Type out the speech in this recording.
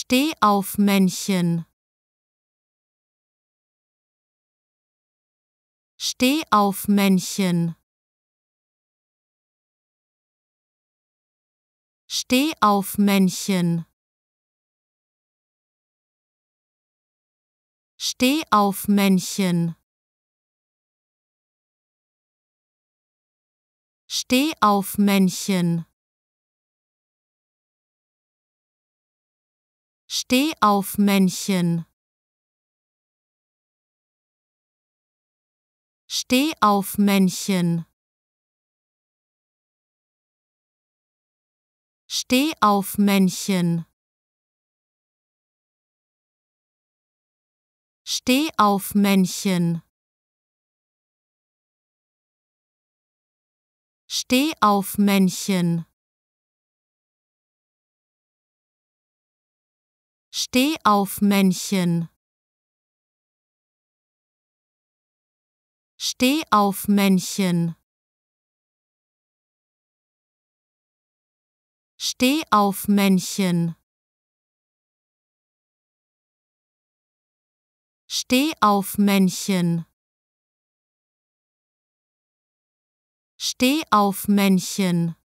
Steh auf, Männchen. Steh auf, Männchen. Steh auf, Männchen. Steh auf, Männchen. Steh auf, Männchen. Steh auf, Männchen. Steh auf, Männchen. Steh auf, Männchen. Steh auf, Männchen. Steh auf, Männchen. Steh auf, Männchen. Steh auf, Männchen. Steh auf, Männchen. Steh auf, Männchen. Steh auf, Männchen.